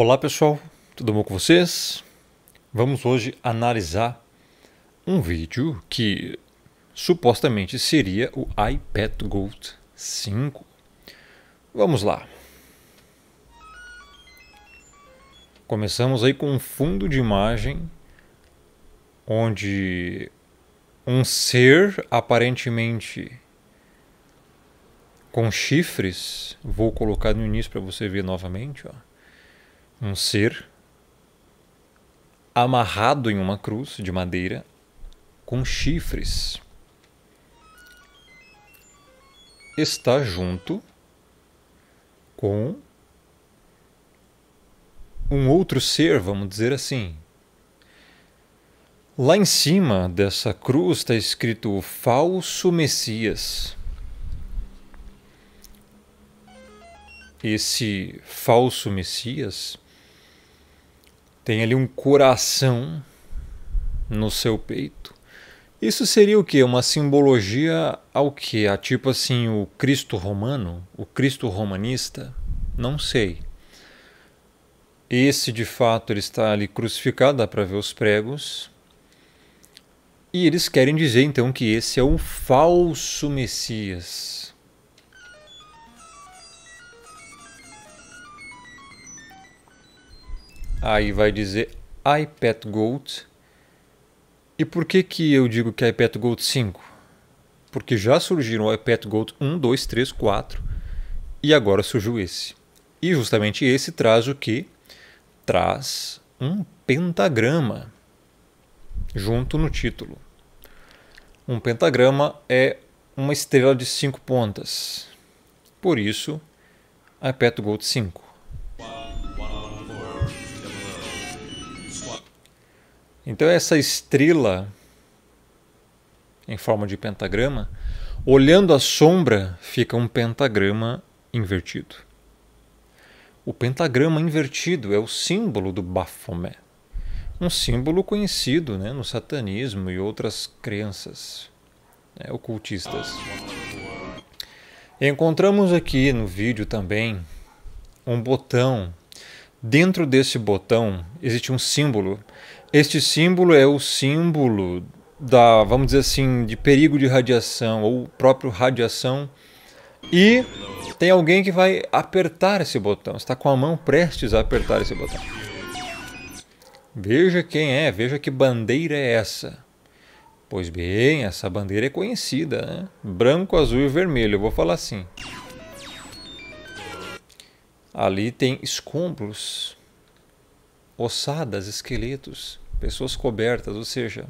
Olá pessoal, tudo bom com vocês? Vamos hoje analisar um vídeo que supostamente seria o iPad Gold 5. Vamos lá. Começamos aí com um fundo de imagem onde um ser aparentemente com chifres, vou colocar no início para você ver novamente, ó um ser amarrado em uma cruz de madeira com chifres. Está junto com um outro ser, vamos dizer assim. Lá em cima dessa cruz está escrito Falso Messias. Esse falso Messias tem ali um coração no seu peito. Isso seria o que? Uma simbologia ao que? A tipo assim, o Cristo romano? O Cristo romanista? Não sei. Esse de fato ele está ali crucificado, dá para ver os pregos. E eles querem dizer então que esse é o falso Messias Aí vai dizer iPad Gold. E por que, que eu digo que é iPad Gold 5? Porque já surgiram o iPad Gold 1, 2, 3, 4 e agora surgiu esse. E justamente esse traz o que? Traz um pentagrama junto no título. Um pentagrama é uma estrela de cinco pontas. Por isso, iPad Gold 5. Então essa estrela em forma de pentagrama, olhando a sombra fica um pentagrama invertido. O pentagrama invertido é o símbolo do Baphomet, um símbolo conhecido né, no satanismo e outras crenças né, ocultistas. Encontramos aqui no vídeo também um botão. Dentro desse botão existe um símbolo este símbolo é o símbolo da, vamos dizer assim, de perigo de radiação ou próprio radiação. E tem alguém que vai apertar esse botão, está com a mão prestes a apertar esse botão. Veja quem é, veja que bandeira é essa. Pois bem, essa bandeira é conhecida, né? Branco, azul e vermelho, eu vou falar assim. Ali tem escombros ossadas, esqueletos, pessoas cobertas, ou seja,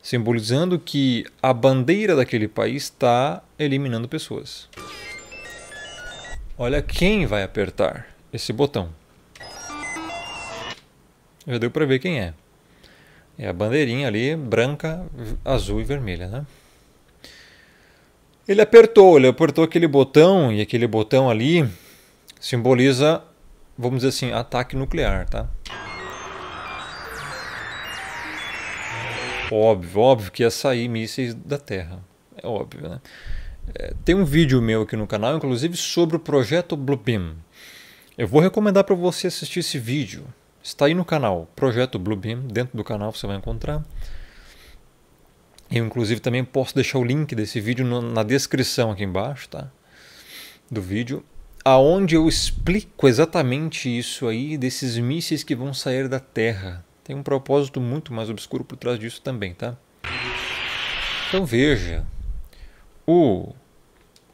simbolizando que a bandeira daquele país está eliminando pessoas. Olha quem vai apertar esse botão. Já deu para ver quem é. É a bandeirinha ali, branca, azul e vermelha, né? Ele apertou, ele apertou aquele botão e aquele botão ali simboliza vamos dizer assim, ataque nuclear, tá? Óbvio, óbvio que ia sair mísseis da Terra. É óbvio, né? É, tem um vídeo meu aqui no canal, inclusive, sobre o projeto Blue Beam. Eu vou recomendar para você assistir esse vídeo. Está aí no canal, Projeto Blue Beam, dentro do canal você vai encontrar. Eu, inclusive, também posso deixar o link desse vídeo no, na descrição aqui embaixo, tá? Do vídeo aonde eu explico exatamente isso aí desses mísseis que vão sair da Terra. Tem um propósito muito mais obscuro por trás disso também, tá? Então veja, o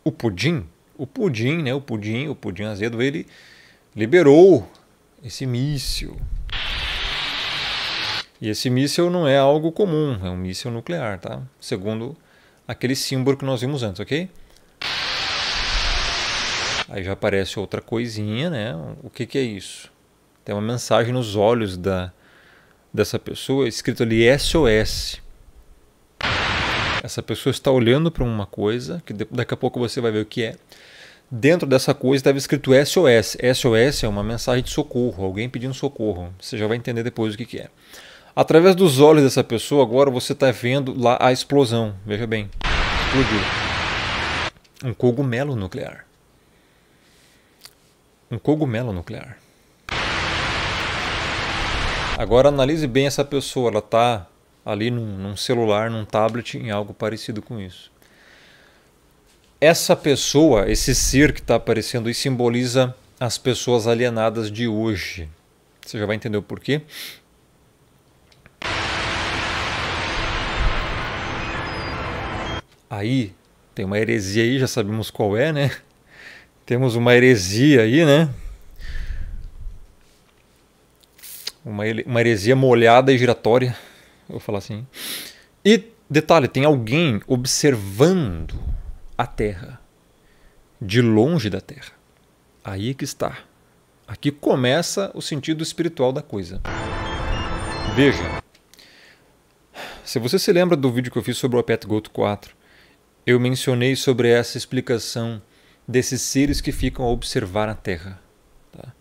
o pudim, o pudim, né, o pudim, o pudim azedo, ele liberou esse míssil. E esse míssil não é algo comum, é um míssil nuclear, tá? Segundo aquele símbolo que nós vimos antes, ok? Aí já aparece outra coisinha, né? O que, que é isso? Tem uma mensagem nos olhos da, dessa pessoa escrito ali SOS. Essa pessoa está olhando para uma coisa, que daqui a pouco você vai ver o que é. Dentro dessa coisa estava escrito SOS. SOS é uma mensagem de socorro, alguém pedindo socorro. Você já vai entender depois o que, que é. Através dos olhos dessa pessoa, agora você está vendo lá a explosão. Veja bem, explodiu. Um cogumelo nuclear um cogumelo nuclear. Agora analise bem essa pessoa, ela está ali num, num, celular, num tablet, em algo parecido com isso. Essa pessoa, esse ser que está aparecendo aí, simboliza as pessoas alienadas de hoje. Você já vai entender o porquê. Aí, tem uma heresia aí, já sabemos qual é, né? Temos uma heresia aí, né? Uma, uma heresia molhada e giratória. Vou falar assim. E detalhe: tem alguém observando a Terra, de longe da Terra. Aí que está. Aqui começa o sentido espiritual da coisa. Veja. Se você se lembra do vídeo que eu fiz sobre o Apet Goto 4, eu mencionei sobre essa explicação desses seres que ficam a observar a Terra. Tá?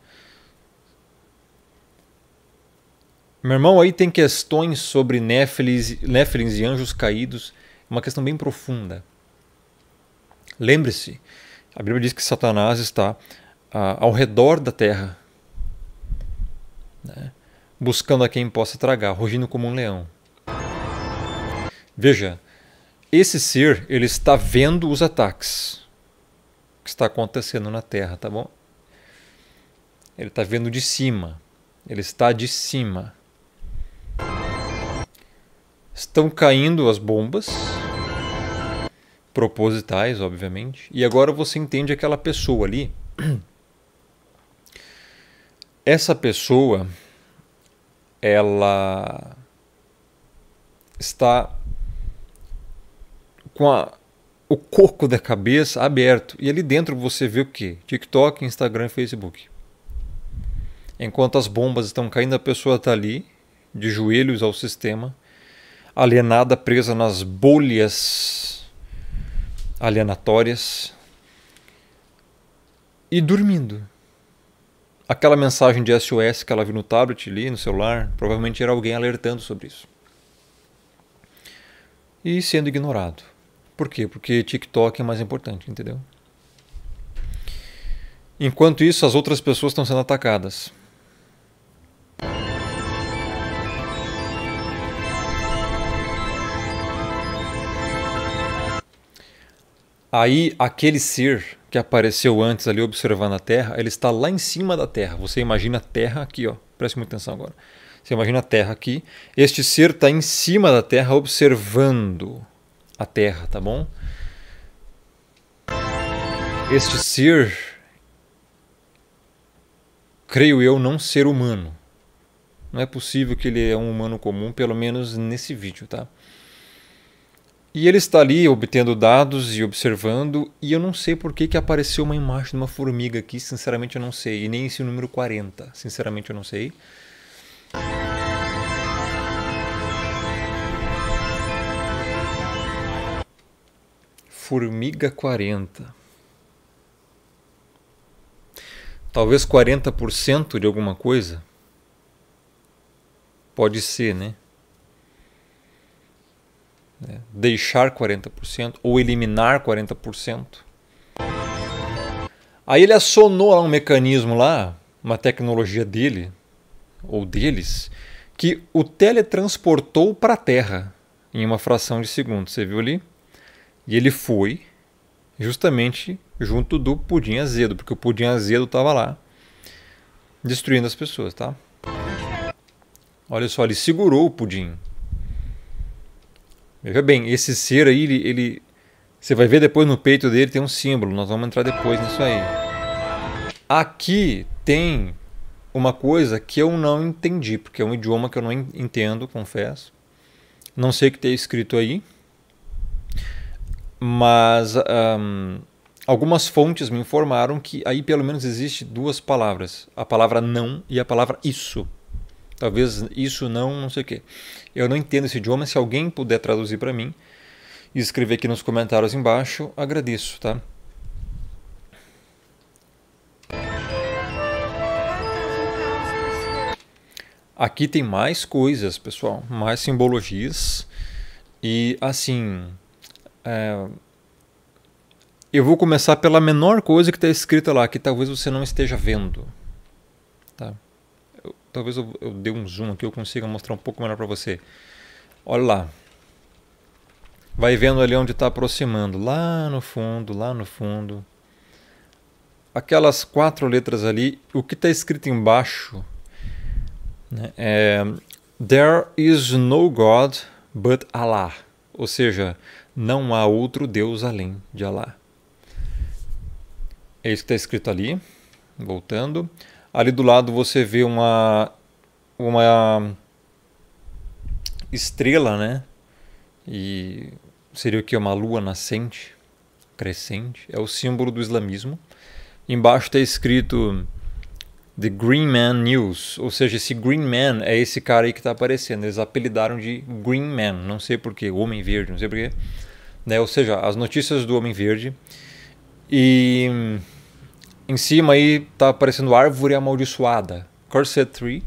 Meu irmão, aí tem questões sobre néfilins, e anjos caídos, uma questão bem profunda. Lembre-se, a Bíblia diz que Satanás está ah, ao redor da Terra, né? buscando a quem possa tragar, rugindo como um leão. Veja, esse ser ele está vendo os ataques está acontecendo na Terra, tá bom? Ele está vendo de cima. Ele está de cima. Estão caindo as bombas. Propositais, obviamente. E agora você entende aquela pessoa ali. Essa pessoa, ela está com a o coco da cabeça aberto. E ali dentro você vê o que? TikTok, Instagram, Facebook. Enquanto as bombas estão caindo, a pessoa está ali, de joelhos ao sistema, alienada, presa nas bolhas alienatórias e dormindo. Aquela mensagem de SOS que ela viu no tablet ali, no celular, provavelmente era alguém alertando sobre isso. E sendo ignorado. Por quê? Porque TikTok é mais importante, entendeu? Enquanto isso, as outras pessoas estão sendo atacadas. Aí, aquele ser que apareceu antes ali observando a Terra, ele está lá em cima da Terra. Você imagina a Terra aqui, ó. Preste muita atenção agora. Você imagina a Terra aqui. Este ser está em cima da Terra observando a terra, tá bom? Este ser, creio eu, não ser humano. Não é possível que ele é um humano comum, pelo menos nesse vídeo, tá? E ele está ali obtendo dados e observando, e eu não sei por que, que apareceu uma imagem de uma formiga aqui, sinceramente eu não sei, e nem esse número 40, sinceramente eu não sei. Formiga 40. Talvez 40% de alguma coisa. Pode ser, né? É, deixar 40% ou eliminar 40%. Aí ele acionou um mecanismo lá, uma tecnologia dele ou deles, que o teletransportou para a Terra em uma fração de segundo. Você viu ali? E ele foi justamente junto do Pudim Azedo, porque o Pudim Azedo estava lá destruindo as pessoas, tá? Olha só, ele segurou o pudim. Veja bem, esse ser aí, ele, ele, Você vai ver depois no peito dele tem um símbolo. Nós vamos entrar depois nisso aí. Aqui tem uma coisa que eu não entendi, porque é um idioma que eu não entendo, confesso. Não sei o que tem escrito aí. Mas um, algumas fontes me informaram que aí pelo menos existe duas palavras: a palavra não e a palavra isso. Talvez isso não, não sei o quê. Eu não entendo esse idioma. Se alguém puder traduzir para mim e escrever aqui nos comentários embaixo, agradeço, tá? Aqui tem mais coisas, pessoal, mais simbologias. E assim, é, eu vou começar pela menor coisa que está escrita lá, que talvez você não esteja vendo. Tá? Eu, talvez eu, eu dê um zoom aqui, eu consiga mostrar um pouco melhor para você. Olha lá. Vai vendo ali onde está aproximando. Lá no fundo, lá no fundo. Aquelas quatro letras ali, o que está escrito embaixo né, é There is no God but Allah. Ou seja, não há outro Deus além de Alá. É isso que está escrito ali. Voltando. Ali do lado você vê uma, uma estrela, né? E seria o que? Uma lua nascente, crescente. É o símbolo do islamismo. Embaixo está escrito The Green Man News. Ou seja, esse Green Man é esse cara aí que está aparecendo. Eles apelidaram de Green Man. Não sei porquê. Homem Verde, não sei porquê né? ou seja, as notícias do Homem Verde. E em cima aí tá aparecendo Árvore Amaldiçoada, Corset Tree,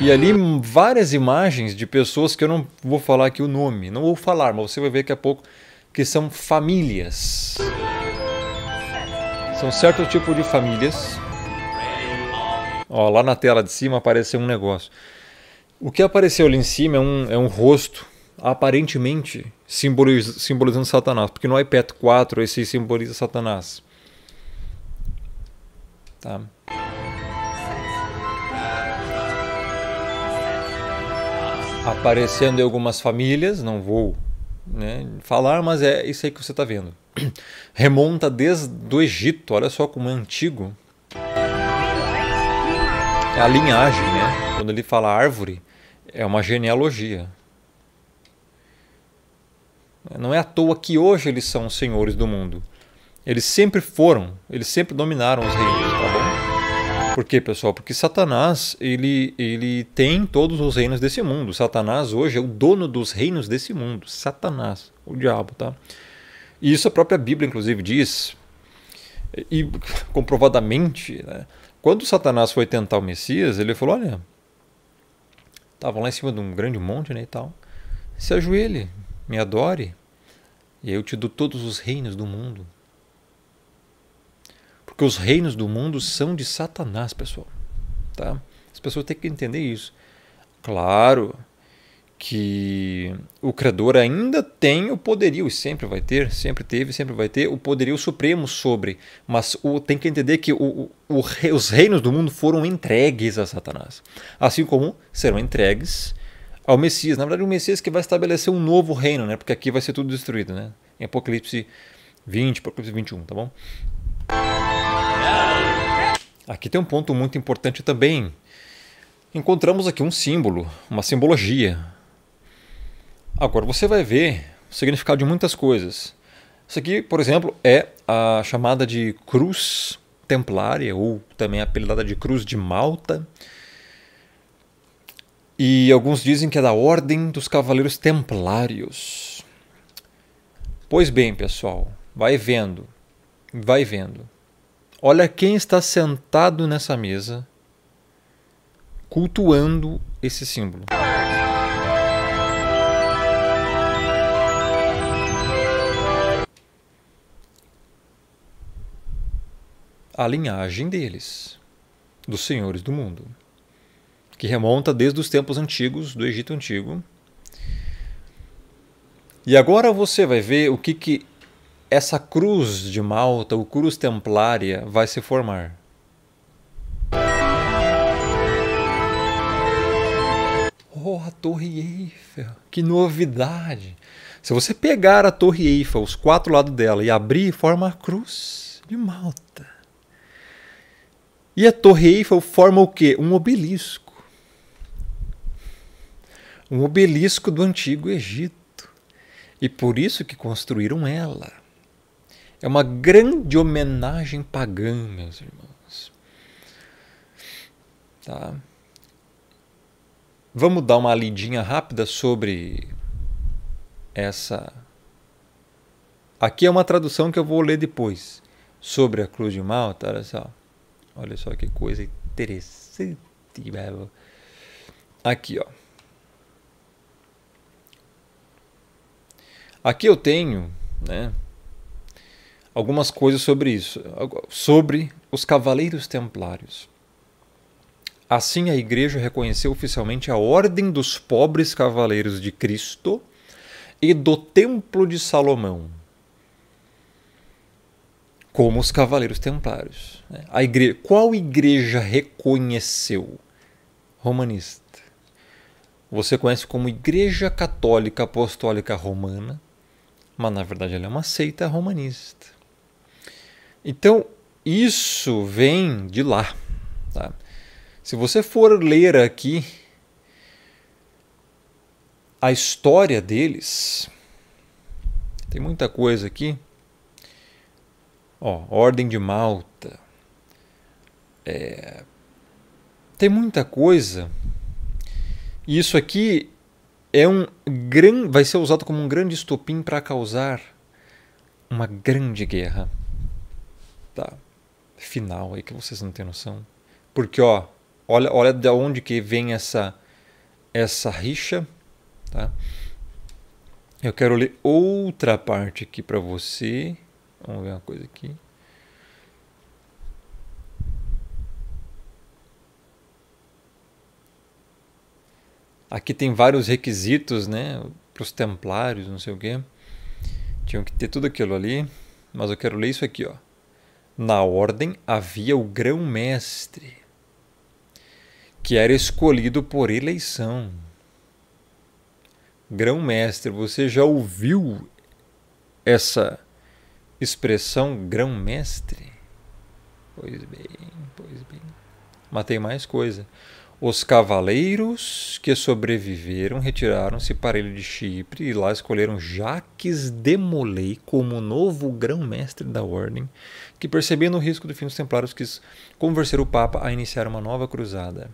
E ali várias imagens de pessoas que eu não vou falar aqui o nome, não vou falar, mas você vai ver daqui a pouco que são famílias. São certo tipo de famílias. Ó, lá na tela de cima apareceu um negócio. O que apareceu ali em cima é um, é um rosto aparentemente simbolizando Satanás, porque no iPad 4 esse simboliza Satanás. Tá? Aparecendo em algumas famílias, não vou né, falar, mas é isso aí que você está vendo. Remonta desde o Egito, olha só como é antigo. É a linhagem, né? Quando ele fala árvore, é uma genealogia. Não é à toa que hoje eles são os senhores do mundo. Eles sempre foram, eles sempre dominaram os reinos, tá bom? Por quê, pessoal? Porque Satanás, ele, ele tem todos os reinos desse mundo. Satanás hoje é o dono dos reinos desse mundo. Satanás, o diabo, tá? E isso a própria Bíblia, inclusive, diz, e comprovadamente, né? quando Satanás foi tentar o Messias, ele falou: Olha, estavam lá em cima de um grande monte né, e tal, se ajoelhe, me adore, e eu te dou todos os reinos do mundo. Porque os reinos do mundo são de Satanás, pessoal. Tá? As pessoas têm que entender isso. Claro que o Criador ainda tem o poderio, e sempre vai ter, sempre teve, sempre vai ter, o poderio supremo sobre. Mas o, tem que entender que o, o, os reinos do mundo foram entregues a Satanás. Assim como serão entregues ao Messias. Na verdade, o Messias que vai estabelecer um novo reino, né? Porque aqui vai ser tudo destruído, né? Em Apocalipse 20, Apocalipse 21, tá bom? Aqui tem um ponto muito importante também. Encontramos aqui um símbolo, uma simbologia. Agora você vai ver o significado de muitas coisas. Isso aqui, por exemplo, é a chamada de cruz templária ou também apelidada de cruz de Malta. E alguns dizem que é da Ordem dos Cavaleiros Templários. Pois bem, pessoal, vai vendo, vai vendo. Olha quem está sentado nessa mesa cultuando esse símbolo. A linhagem deles, dos senhores do mundo que remonta desde os tempos antigos do Egito antigo. E agora você vai ver o que, que essa cruz de Malta, o cruz templária, vai se formar. Oh, a Torre Eiffel, que novidade! Se você pegar a Torre Eiffel, os quatro lados dela, e abrir, forma a cruz de Malta. E a Torre Eiffel forma o quê? Um obelisco um obelisco do antigo Egito. E por isso que construíram ela. É uma grande homenagem pagã, meus irmãos. Tá? Vamos dar uma lidinha rápida sobre essa. Aqui é uma tradução que eu vou ler depois sobre a Cruz de Malta. Olha só, olha só que coisa interessante. Aqui, ó. Aqui eu tenho né, algumas coisas sobre isso, sobre os Cavaleiros Templários. Assim, a Igreja reconheceu oficialmente a Ordem dos Pobres Cavaleiros de Cristo e do Templo de Salomão como os Cavaleiros Templários. Né. A igreja, qual igreja reconheceu? Romanista. Você conhece como Igreja Católica Apostólica Romana, mas na verdade ela é uma seita romanista. Então, isso vem de lá. Tá? Se você for ler aqui a história deles, tem muita coisa aqui. Ó, Ordem de Malta. É, tem muita coisa. E isso aqui é um gran, vai ser usado como um grande estopim para causar uma grande guerra tá final aí que vocês não têm noção porque ó olha olha de onde que vem essa essa rixa tá eu quero ler outra parte aqui para você vamos ver uma coisa aqui Aqui tem vários requisitos, né? Para os templários, não sei o quê. Tinham que ter tudo aquilo ali. Mas eu quero ler isso aqui, ó. Na ordem havia o grão-mestre, que era escolhido por eleição. Grão-mestre, você já ouviu essa expressão grão-mestre? Pois bem, pois bem. Mas tem mais coisa. Os cavaleiros que sobreviveram retiraram-se para a ilha de Chipre e lá escolheram Jaques Molay como novo grão-mestre da ordem, que percebendo o risco do fim dos templários quis convencer o Papa a iniciar uma nova cruzada.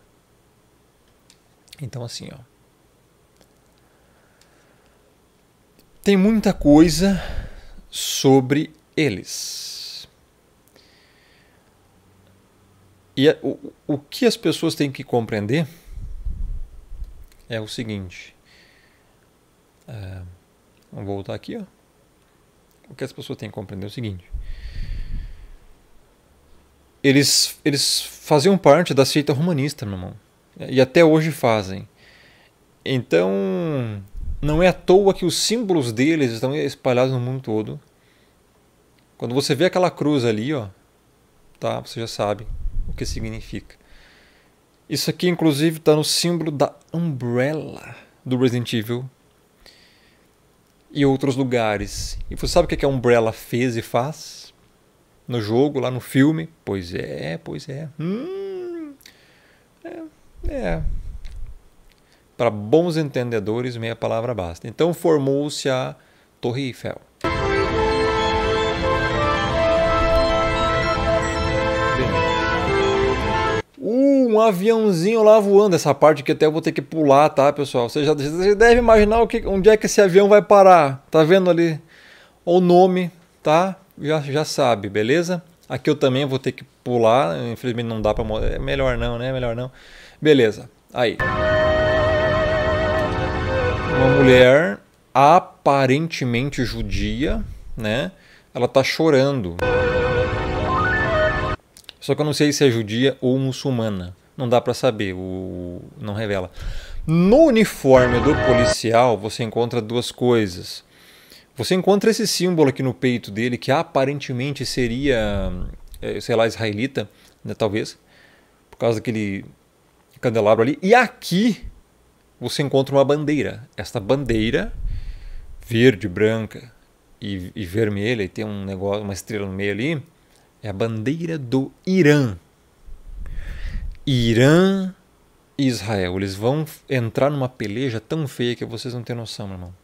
Então assim, ó. Tem muita coisa sobre eles. E é, o, o que as pessoas têm que compreender é o seguinte. É, vamos voltar aqui. Ó. O que as pessoas têm que compreender é o seguinte. Eles, eles faziam parte da seita romanista, meu irmão. E até hoje fazem. Então, não é à toa que os símbolos deles estão espalhados no mundo todo. Quando você vê aquela cruz ali, ó, tá, você já sabe que significa. Isso aqui, inclusive, está no símbolo da Umbrella do Resident Evil e outros lugares. E você sabe o que a Umbrella fez e faz? No jogo, lá no filme? Pois é, pois é. Hum, é. é. Para bons entendedores, meia palavra basta. Então formou-se a Torre Eiffel. um aviãozinho lá voando. Essa parte que até eu vou ter que pular, tá, pessoal? Você já deve imaginar o que, onde é que esse avião vai parar. Tá vendo ali o nome, tá? Já, já sabe, beleza? Aqui eu também vou ter que pular. Infelizmente não dá para É melhor não, né? É melhor não. Beleza. Aí. Uma mulher aparentemente judia, né? Ela tá chorando. Só que eu não sei se é judia ou muçulmana não dá para saber, o, não revela. No uniforme do policial você encontra duas coisas. Você encontra esse símbolo aqui no peito dele, que aparentemente seria, eh, sei lá, israelita, né, talvez, por causa daquele candelabro ali. E aqui você encontra uma bandeira. Esta bandeira, verde, branca e, e vermelha, e tem um negócio, uma estrela no meio ali, é a bandeira do Irã. Irã e Israel. Eles vão entrar numa peleja tão feia que vocês não têm noção, meu irmão.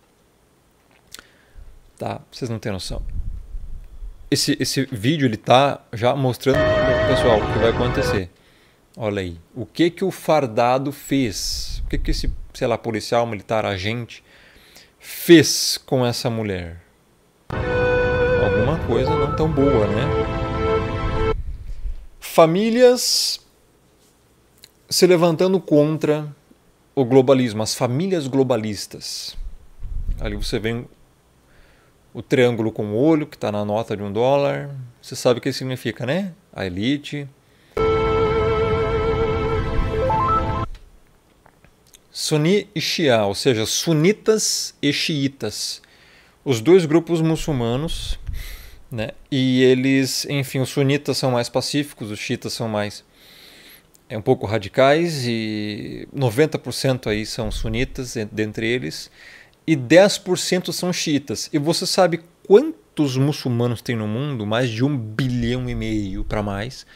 Tá? Vocês não têm noção. Esse, esse vídeo ele tá já mostrando pessoal o que vai acontecer. Olha aí. O que que o fardado fez? O que que esse, sei lá, policial, militar, agente fez com essa mulher? Alguma coisa não tão boa, né? Famílias se levantando contra o globalismo, as famílias globalistas. Ali você vê o triângulo com o olho, que está na nota de um dólar. Você sabe o que significa, né? A elite. Sunni e Shia, ou seja, sunitas e xiitas. Os dois grupos muçulmanos, né? E eles, enfim, os sunitas são mais pacíficos, os xiitas são mais é um pouco radicais e 90% aí são sunitas dentre eles e 10% são xiitas. E você sabe quantos muçulmanos tem no mundo? Mais de um bilhão e meio para mais.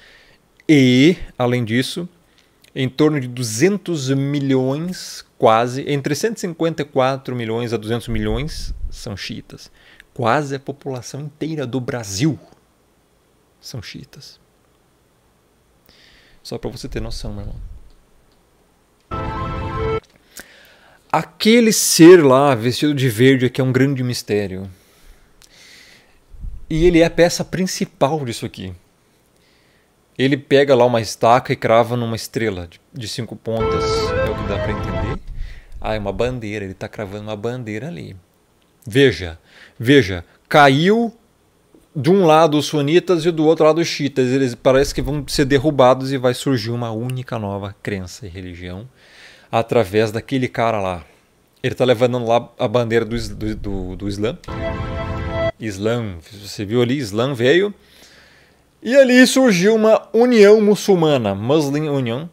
E, além disso, em torno de 200 milhões, quase, entre 154 milhões a 200 milhões são xiitas. Quase a população inteira do Brasil são xiitas. Só para você ter noção, meu irmão. Aquele ser lá vestido de verde aqui é um grande mistério. E ele é a peça principal disso aqui. Ele pega lá uma estaca e crava numa estrela de cinco pontas, é o que dá para entender. Ah, é uma bandeira, ele está cravando uma bandeira ali. Veja, veja, caiu de um lado os sunitas e do outro lado os chiitas. Eles parecem que vão ser derrubados e vai surgir uma única nova crença e religião através daquele cara lá. Ele está levando lá a bandeira do, do, do, do Islã. Islã, você viu ali, Islã veio. E ali surgiu uma união muçulmana, Muslim Union.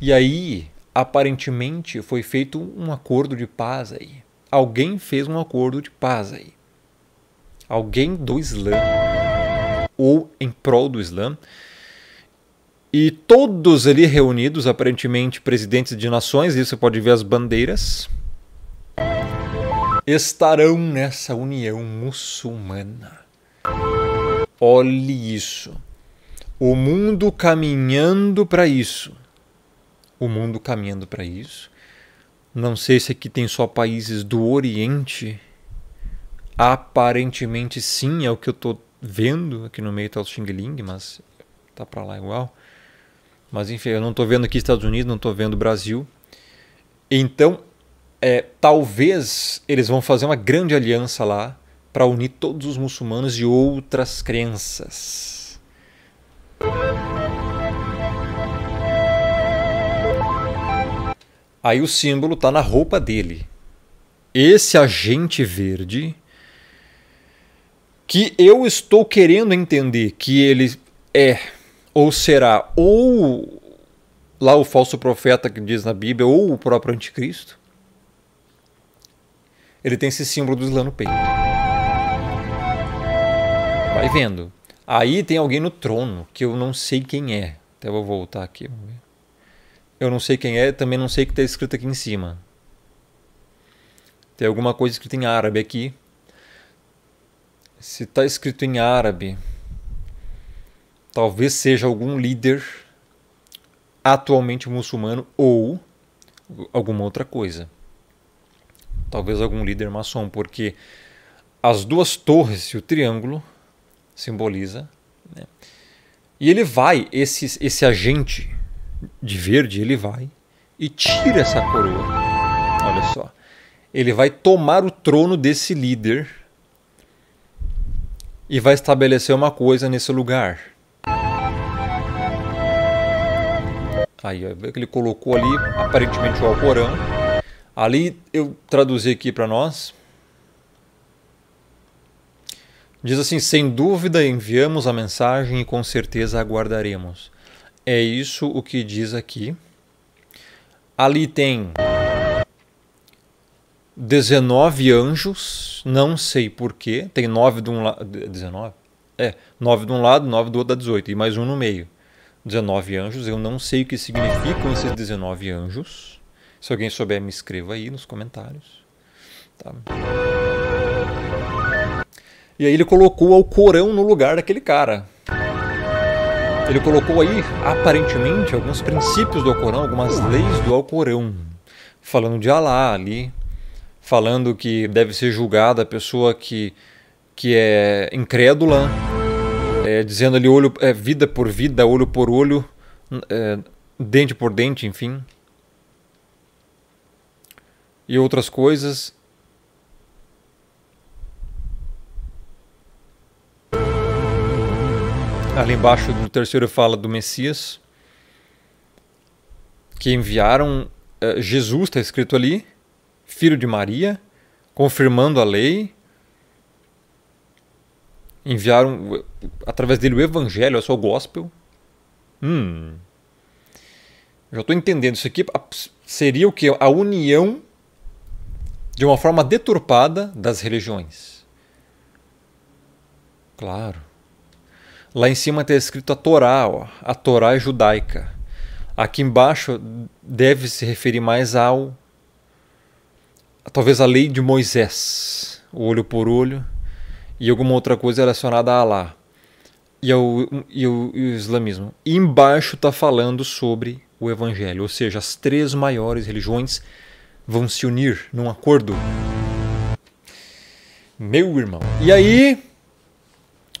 E aí, aparentemente, foi feito um acordo de paz aí. Alguém fez um acordo de paz aí alguém do Islã ou em prol do Islã. E todos ali reunidos, aparentemente presidentes de nações, e você pode ver as bandeiras, estarão nessa união muçulmana. Olhe isso. O mundo caminhando para isso. O mundo caminhando para isso. Não sei se aqui tem só países do Oriente Aparentemente sim, é o que eu tô vendo. Aqui no meio tá o Xing Ling, mas tá para lá igual. Mas enfim, eu não tô vendo aqui Estados Unidos, não tô vendo Brasil. Então, é, talvez eles vão fazer uma grande aliança lá para unir todos os muçulmanos de outras crenças. Aí o símbolo tá na roupa dele. Esse agente verde que eu estou querendo entender que ele é ou será ou lá o falso profeta que diz na Bíblia ou o próprio anticristo. Ele tem esse símbolo do Islã no peito. Vai vendo. Aí tem alguém no trono que eu não sei quem é. Até vou voltar aqui. Eu não sei quem é, também não sei o que está escrito aqui em cima. Tem alguma coisa escrita em árabe aqui. Se está escrito em árabe, talvez seja algum líder atualmente muçulmano ou alguma outra coisa. Talvez algum líder maçom, porque as duas torres e o triângulo simboliza. Né? E ele vai, esse, esse agente de verde, ele vai e tira essa coroa. Olha só. Ele vai tomar o trono desse líder e vai estabelecer uma coisa nesse lugar. Aí, ele colocou ali, aparentemente, o Alcorão. Ali, eu traduzi aqui para nós. Diz assim: Sem dúvida enviamos a mensagem e com certeza aguardaremos. É isso o que diz aqui. Ali tem 19 anjos, não sei porquê. Tem 9 é, de um lado. 19? É, 9 de um lado, 9 do outro dá 18. E mais um no meio. 19 anjos. Eu não sei o que significam esses 19 anjos. Se alguém souber, me escreva aí nos comentários. Tá. E aí ele colocou o Corão no lugar daquele cara. Ele colocou aí, aparentemente, alguns princípios do Alcorão, algumas leis do Alcorão, falando de Alá ali, falando que deve ser julgada a pessoa que, que é incrédula, é, dizendo ali olho, é, vida por vida, olho por olho, é, dente por dente, enfim. E outras coisas. Ali embaixo do terceiro fala do Messias, que enviaram, é, Jesus está escrito ali, filho de Maria, confirmando a lei, enviaram através dele o evangelho, é o gospel. Hum. Já estou entendendo isso aqui seria o que a união de uma forma deturpada das religiões. Claro. Lá em cima está escrito a Torá, ó. a Torá é judaica. Aqui embaixo deve se referir mais ao talvez a lei de Moisés, o olho por olho, e alguma outra coisa relacionada a Allah e ao, e ao e o islamismo. E embaixo está falando sobre o evangelho, ou seja, as três maiores religiões vão se unir num acordo. Meu irmão. E aí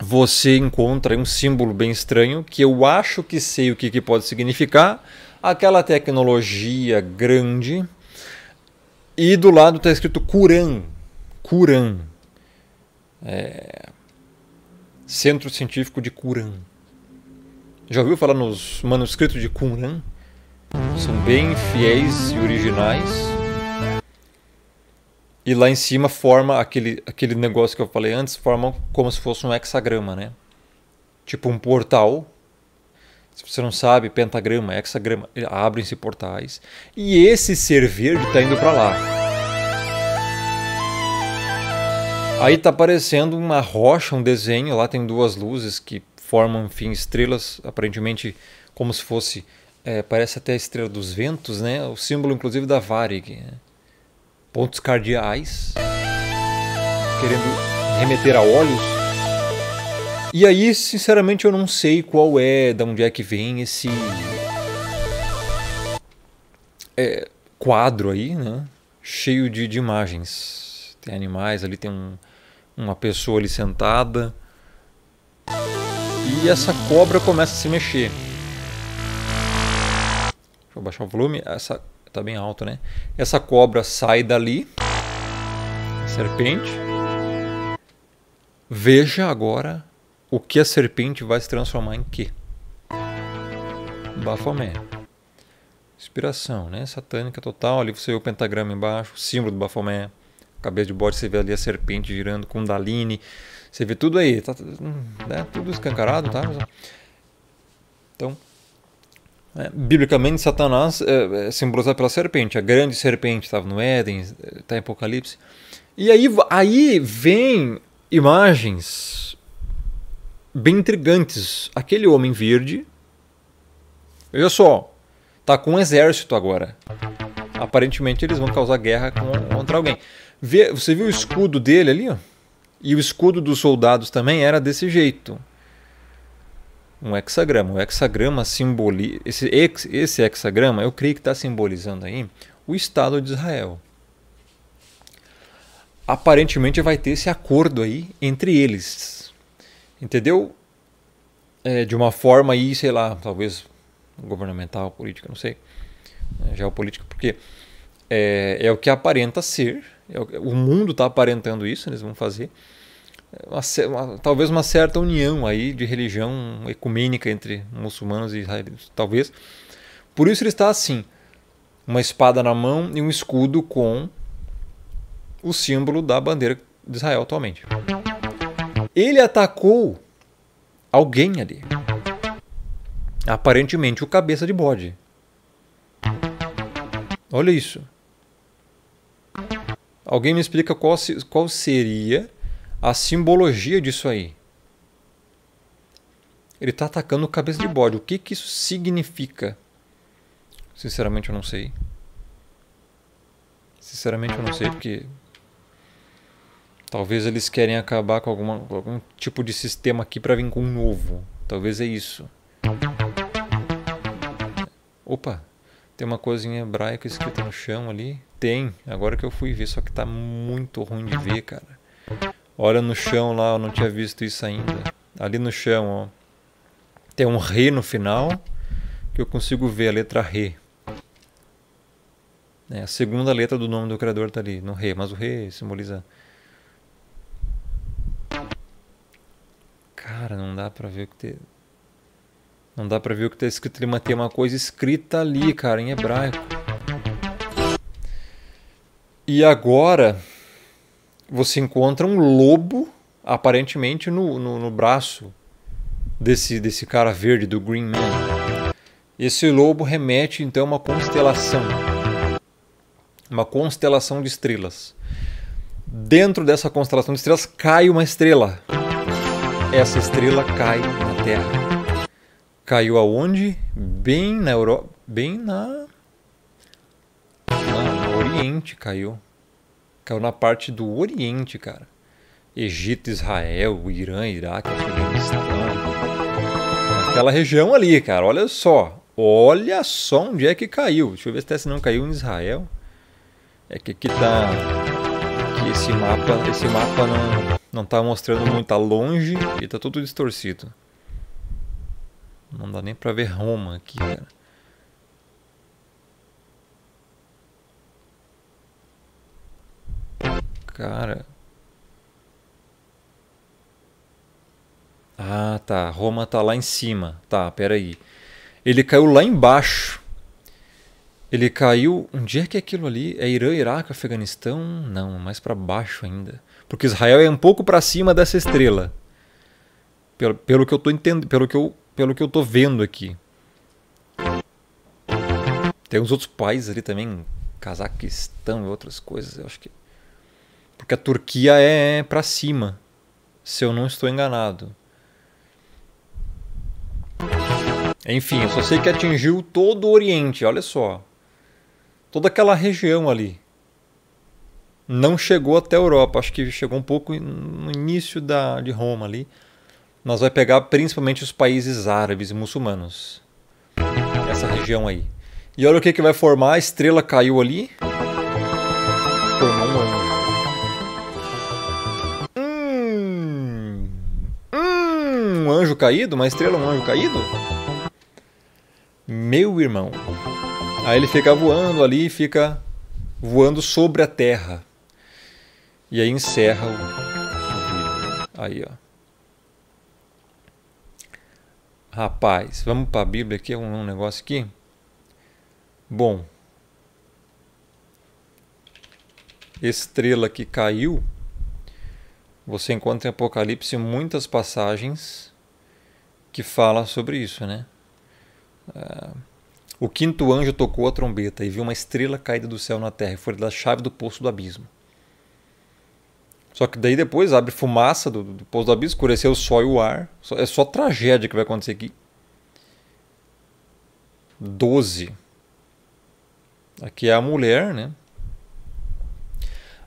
você encontra um símbolo bem estranho que eu acho que sei o que, que pode significar. Aquela tecnologia grande e do lado está escrito Curan. Curan. É... Centro Científico de Curan. Já ouviu falar nos manuscritos de Curan? São bem fiéis e originais. E lá em cima forma aquele, aquele negócio que eu falei antes, forma como se fosse um hexagrama, né? Tipo um portal se você não sabe, pentagrama, hexagrama, abrem-se portais. E esse ser verde está indo para lá. Aí está aparecendo uma rocha, um desenho. Lá tem duas luzes que formam, enfim, estrelas, aparentemente como se fosse, é, parece até a estrela dos ventos, né? O símbolo, inclusive, da Varig. Né? Pontos cardeais, querendo remeter a olhos. E aí, sinceramente, eu não sei qual é, de onde é que vem esse é, quadro aí, né? Cheio de, de, imagens. Tem animais ali, tem um, uma pessoa ali sentada. E essa cobra começa a se mexer. Deixa eu baixar o volume. Essa tá bem alto, né? Essa cobra sai dali. Serpente. Veja agora o que a serpente vai se transformar em quê? Bafomé. Inspiração, né? Satânica total. Ali você vê o pentagrama embaixo, o símbolo do Bafomé. Cabeça de bode, você vê ali a serpente girando, com Kundalini. Você vê tudo aí. Tá, hum, né? Tudo escancarado, tá? Então, é, biblicamente, Satanás é, é simbolizado pela serpente. A grande serpente estava no Éden, está em Apocalipse. E aí, aí vem imagens bem intrigantes. Aquele homem verde. Veja só, tá com um exército agora. Aparentemente eles vão causar guerra contra alguém. Vê, você viu o escudo dele ali? Ó? E o escudo dos soldados também era desse jeito. Um hexagrama. O hexagrama simboliza. Esse, esse hexagrama eu creio que está simbolizando aí o Estado de Israel. Aparentemente vai ter esse acordo aí entre eles entendeu? É, de uma forma aí, sei lá, talvez governamental, política, não sei, né, geopolítica, porque é, é o que aparenta ser, é o, o, mundo está aparentando isso, eles vão fazer, é, uma, uma, talvez uma certa união aí de religião ecumênica entre muçulmanos e israelitas, talvez. Por isso ele está assim, uma espada na mão e um escudo com o símbolo da bandeira de Israel atualmente. Ele atacou alguém ali. Aparentemente o cabeça de bode. Olha isso. Alguém me explica qual, qual seria a simbologia disso aí. Ele está atacando o cabeça de bode. O que, que isso significa? Sinceramente, eu não sei. Sinceramente, eu não sei porque Talvez eles querem acabar com, alguma, com algum tipo de sistema aqui para vir com um novo. Talvez é isso. Opa, tem uma coisinha hebraica escrita no chão ali. Tem, agora que eu fui ver, só que tá muito ruim de ver, cara. Olha no chão lá, eu não tinha visto isso ainda. Ali no chão, ó. Tem um re no final, que eu consigo ver a letra re. É, a segunda letra do nome do criador tá ali, no re, mas o re simboliza Cara, não dá pra ver o que tem. Não dá pra ver o que tá escrito ali, mas tem uma coisa escrita ali, cara, em hebraico. E agora você encontra um lobo, aparentemente, no, no, no braço desse, desse cara verde, do Green Man. Esse lobo remete então a uma constelação. Uma constelação de estrelas. Dentro dessa constelação de estrelas cai uma estrela essa estrela cai na Terra. Caiu aonde? Bem na Europa, bem na Na no Oriente caiu. Caiu na parte do Oriente, cara. Egito, Israel, Irã, Iraque, Afeganistão. Aquela região ali, cara. Olha só. Olha só onde é que caiu. Deixa eu ver até se não caiu em Israel. É que aqui tá. esse mapa. Esse mapa não não tá mostrando muito, tá longe e tá tudo distorcido. Não dá nem pra ver Roma aqui, cara. Cara. Ah, tá. Roma tá lá em cima. Tá, peraí. Ele caiu lá embaixo. Ele caiu. Onde é que é aquilo ali? É Irã, Iraque, Afeganistão? Não, mais para baixo ainda. Porque Israel é um pouco para cima dessa estrela. Pelo, pelo que eu tô entendendo, pelo que eu, pelo que eu tô vendo aqui. Tem uns outros países ali também, Cazaquistão e outras coisas, eu acho que. Porque a Turquia é, é para cima, se eu não estou enganado. Enfim, eu só sei que atingiu todo o Oriente, olha só. Toda aquela região ali não chegou até a Europa, acho que chegou um pouco no início da, de Roma ali. Nós vai pegar principalmente os países árabes e muçulmanos. Essa região aí. E olha o que, que vai formar, a estrela caiu ali. Formou um anjo. Hum, hum, um anjo caído? Uma estrela, um anjo caído? Meu irmão. Aí ele fica voando ali, fica voando sobre a terra. E aí encerra o, Aí, ó. Rapaz, vamos para a Bíblia aqui, um, negócio aqui. Bom. Estrela que caiu. Você encontra em Apocalipse muitas passagens que fala sobre isso, né? Uh, o quinto anjo tocou a trombeta e viu uma estrela caída do céu na terra e foi da chave do poço do abismo. Só que daí depois abre fumaça do, do Poço do Abismo, escureceu o sol e o ar. Só, é só tragédia que vai acontecer aqui. 12. Aqui é a mulher, né?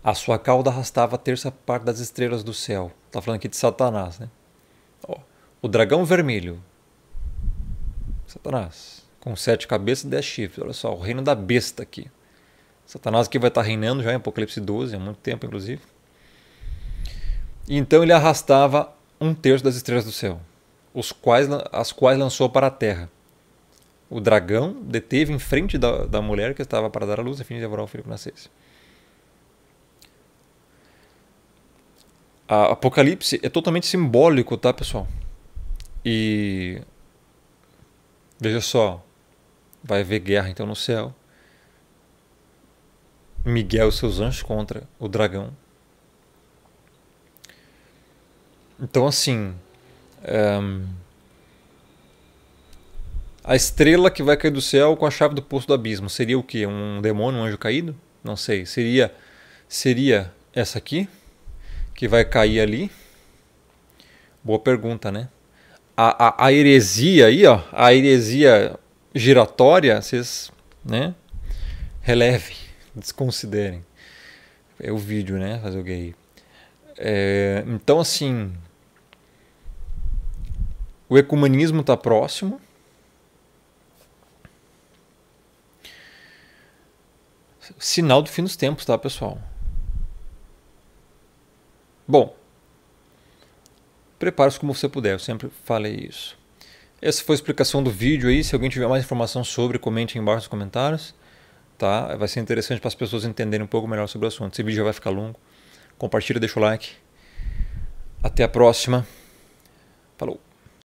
A sua cauda arrastava a terça parte das estrelas do céu. Tá falando aqui de Satanás, né? Ó, o dragão vermelho. Satanás. Com sete cabeças e dez chifres. Olha só, o reino da besta aqui. Satanás que vai estar tá reinando já em Apocalipse 12, há muito tempo, inclusive. Então ele arrastava um terço das estrelas do céu, os quais, as quais lançou para a terra. O dragão deteve em frente da, da mulher que estava para dar a luz, a fim de devorar o filho que nascesse. A Apocalipse é totalmente simbólico, tá, pessoal? E veja só, vai haver guerra então no céu. Miguel e seus anjos contra o dragão. Então, assim. Um, a estrela que vai cair do céu com a chave do poço do abismo seria o que? Um demônio, um anjo caído? Não sei. Seria, seria essa aqui, que vai cair ali? Boa pergunta, né? A, a, a heresia aí, ó, a heresia giratória, vocês, né? Relevem, desconsiderem. É o vídeo, né? Fazer o gay. É, então, assim, o ecumenismo está próximo. Sinal do fim dos tempos, tá, pessoal? Bom, prepare-se como você puder, eu sempre falei isso. Essa foi a explicação do vídeo aí. Se alguém tiver mais informação sobre, comente aí embaixo nos comentários. Tá? Vai ser interessante para as pessoas entenderem um pouco melhor sobre o assunto. Esse vídeo já vai ficar longo. Compartilha, deixa o like. Até a próxima. Falou!